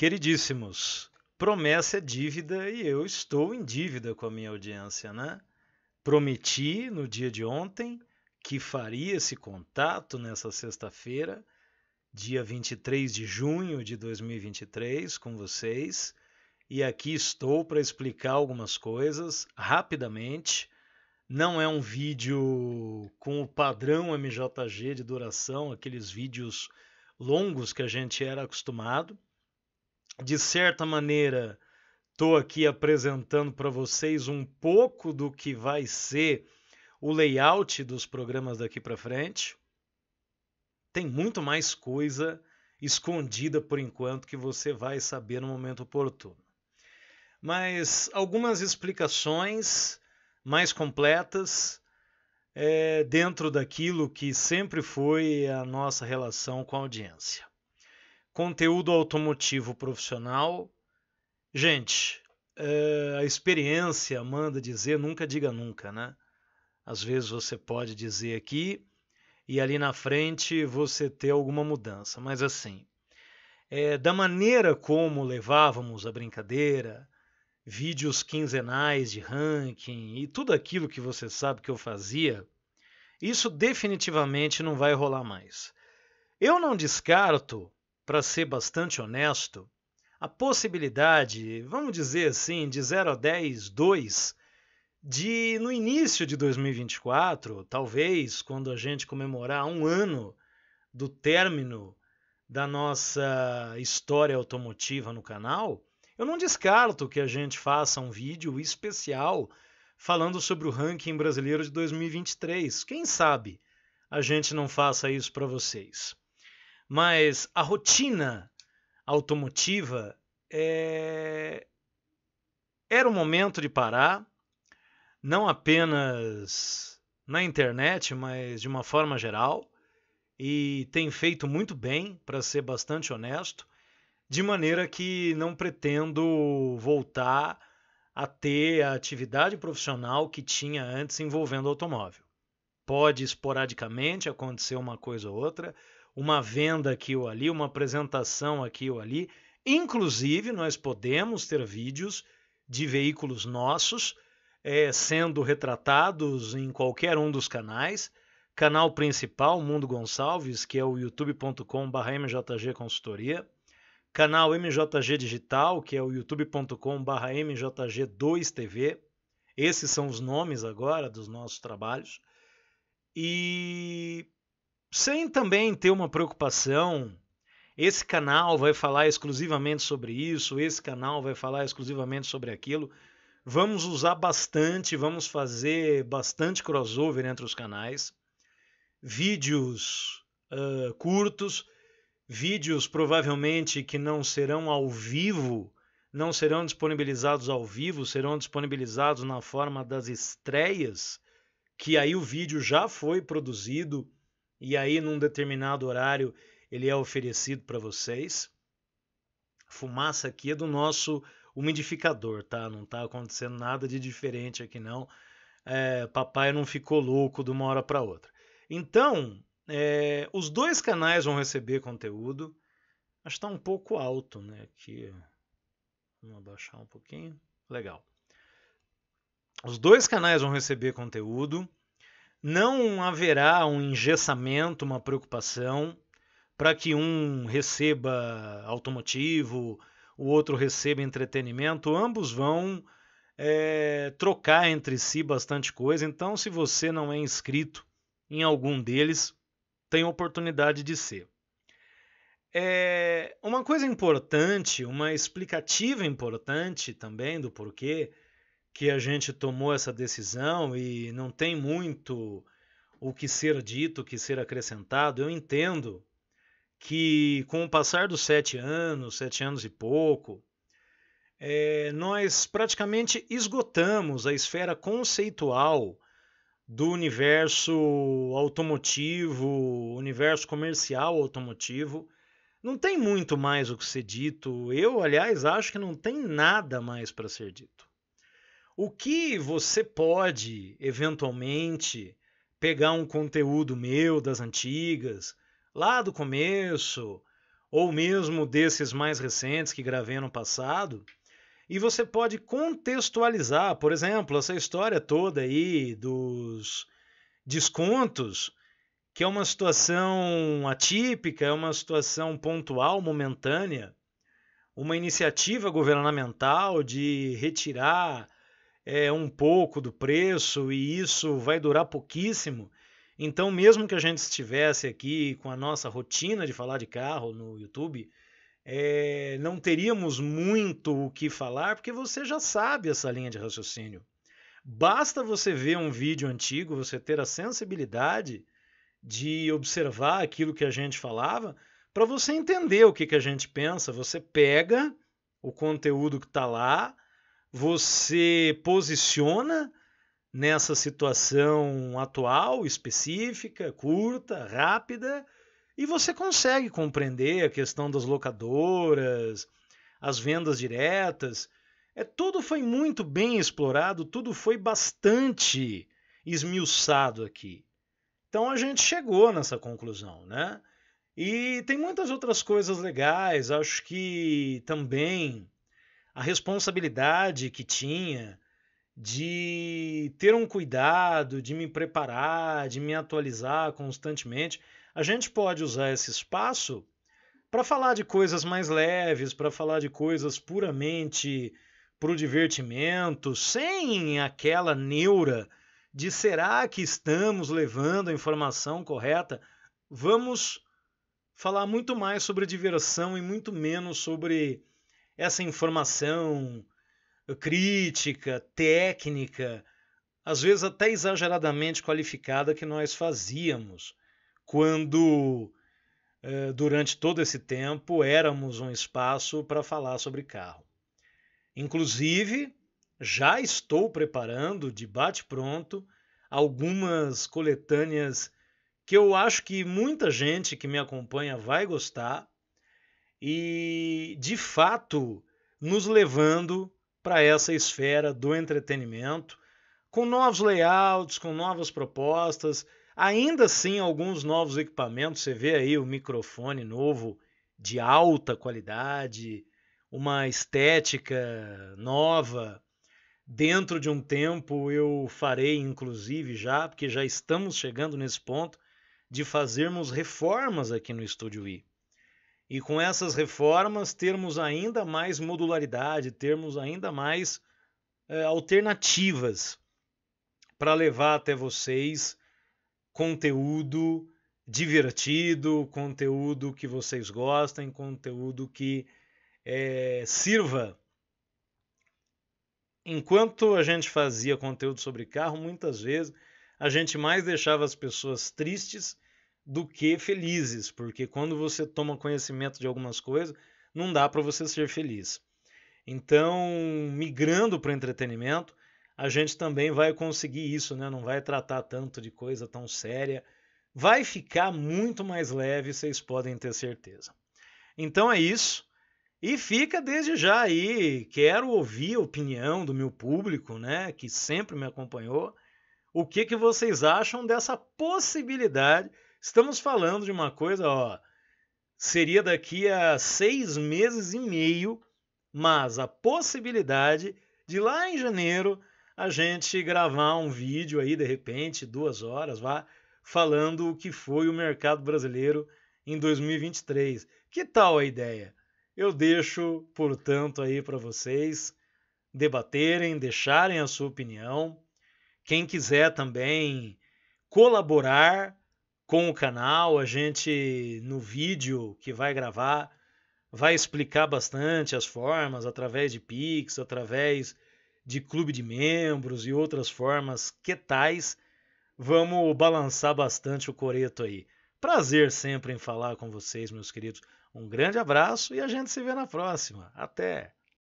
Queridíssimos, promessa é dívida e eu estou em dívida com a minha audiência, né? Prometi no dia de ontem que faria esse contato nessa sexta-feira, dia 23 de junho de 2023, com vocês, e aqui estou para explicar algumas coisas rapidamente. Não é um vídeo com o padrão MJG de duração, aqueles vídeos longos que a gente era acostumado de certa maneira, estou aqui apresentando para vocês um pouco do que vai ser o layout dos programas daqui para frente. Tem muito mais coisa escondida por enquanto que você vai saber no momento oportuno. Mas algumas explicações mais completas é, dentro daquilo que sempre foi a nossa relação com a audiência conteúdo automotivo profissional. Gente, eh, a experiência manda dizer nunca diga nunca, né? Às vezes você pode dizer aqui e ali na frente você ter alguma mudança, mas assim, é, da maneira como levávamos a brincadeira, vídeos quinzenais de ranking e tudo aquilo que você sabe que eu fazia, isso definitivamente não vai rolar mais. Eu não descarto para ser bastante honesto, a possibilidade, vamos dizer assim, de 0 a 10, 2, de no início de 2024, talvez quando a gente comemorar um ano do término da nossa história automotiva no canal, eu não descarto que a gente faça um vídeo especial falando sobre o ranking brasileiro de 2023. Quem sabe a gente não faça isso para vocês. Mas a rotina automotiva é... era o momento de parar, não apenas na internet, mas de uma forma geral, e tem feito muito bem, para ser bastante honesto, de maneira que não pretendo voltar a ter a atividade profissional que tinha antes envolvendo automóvel. Pode esporadicamente acontecer uma coisa ou outra, uma venda aqui ou ali, uma apresentação aqui ou ali. Inclusive, nós podemos ter vídeos de veículos nossos é, sendo retratados em qualquer um dos canais. Canal principal, Mundo Gonçalves, que é o youtube.com.br MJG Consultoria. Canal MJG Digital, que é o youtube.com.br MJG2TV. Esses são os nomes agora dos nossos trabalhos. E sem também ter uma preocupação, esse canal vai falar exclusivamente sobre isso, esse canal vai falar exclusivamente sobre aquilo. Vamos usar bastante, vamos fazer bastante crossover entre os canais. Vídeos uh, curtos, vídeos provavelmente que não serão ao vivo, não serão disponibilizados ao vivo, serão disponibilizados na forma das estreias, que aí o vídeo já foi produzido e aí num determinado horário ele é oferecido para vocês. A fumaça aqui é do nosso umidificador, tá? Não tá acontecendo nada de diferente aqui não. É, papai não ficou louco de uma hora para outra. Então, é, os dois canais vão receber conteúdo. Acho que está um pouco alto, né? Aqui, vamos abaixar um pouquinho. Legal. Os dois canais vão receber conteúdo. Não haverá um engessamento, uma preocupação para que um receba automotivo, o outro receba entretenimento. Ambos vão é, trocar entre si bastante coisa. Então, se você não é inscrito em algum deles, tem oportunidade de ser. É, uma coisa importante, uma explicativa importante também do porquê que a gente tomou essa decisão e não tem muito o que ser dito, o que ser acrescentado. Eu entendo que com o passar dos sete anos, sete anos e pouco, é, nós praticamente esgotamos a esfera conceitual do universo automotivo, universo comercial automotivo. Não tem muito mais o que ser dito. Eu, aliás, acho que não tem nada mais para ser dito. O que você pode, eventualmente, pegar um conteúdo meu das antigas, lá do começo, ou mesmo desses mais recentes que gravei no passado, e você pode contextualizar, por exemplo, essa história toda aí dos descontos, que é uma situação atípica, é uma situação pontual, momentânea, uma iniciativa governamental de retirar é, um pouco do preço e isso vai durar pouquíssimo. Então, mesmo que a gente estivesse aqui com a nossa rotina de falar de carro no YouTube, é, não teríamos muito o que falar, porque você já sabe essa linha de raciocínio. Basta você ver um vídeo antigo, você ter a sensibilidade de observar aquilo que a gente falava, para você entender o que, que a gente pensa. Você pega o conteúdo que está lá, você posiciona nessa situação atual, específica, curta, rápida, e você consegue compreender a questão das locadoras, as vendas diretas. É, tudo foi muito bem explorado, tudo foi bastante esmiuçado aqui. Então a gente chegou nessa conclusão, né? E tem muitas outras coisas legais, acho que também a responsabilidade que tinha de ter um cuidado, de me preparar, de me atualizar constantemente. A gente pode usar esse espaço para falar de coisas mais leves, para falar de coisas puramente para o divertimento, sem aquela neura de será que estamos levando a informação correta? Vamos falar muito mais sobre diversão e muito menos sobre essa informação eh, crítica, técnica, às vezes até exageradamente qualificada que nós fazíamos quando eh, durante todo esse tempo éramos um espaço para falar sobre carro. Inclusive, já estou preparando de bate pronto algumas coletâneas que eu acho que muita gente que me acompanha vai gostar e, de fato, nos levando para essa esfera do entretenimento, com novos layouts, com novas propostas, ainda assim alguns novos equipamentos. Você vê aí o microfone novo de alta qualidade, uma estética nova. Dentro de um tempo eu farei, inclusive, já, porque já estamos chegando nesse ponto de fazermos reformas aqui no Estúdio I e com essas reformas termos ainda mais modularidade, termos ainda mais é, alternativas para levar até vocês conteúdo divertido, conteúdo que vocês gostem, conteúdo que é, sirva enquanto a gente fazia conteúdo sobre carro, muitas vezes a gente mais deixava as pessoas tristes do que felizes, porque quando você toma conhecimento de algumas coisas, não dá para você ser feliz. Então, migrando para o entretenimento, a gente também vai conseguir isso, né? Não vai tratar tanto de coisa tão séria. Vai ficar muito mais leve, vocês podem ter certeza. Então é isso. E fica desde já aí, quero ouvir a opinião do meu público, né, que sempre me acompanhou. O que que vocês acham dessa possibilidade Estamos falando de uma coisa, ó, seria daqui a seis meses e meio, mas a possibilidade de lá em janeiro a gente gravar um vídeo aí de repente, duas horas, vá, falando o que foi o mercado brasileiro em 2023. Que tal a ideia? Eu deixo, portanto, aí para vocês debaterem, deixarem a sua opinião. Quem quiser também colaborar com o canal. A gente, no vídeo que vai gravar, vai explicar bastante as formas através de Pix, através de clube de membros e outras formas que tais. Vamos balançar bastante o coreto aí. Prazer sempre em falar com vocês, meus queridos. Um grande abraço e a gente se vê na próxima. Até!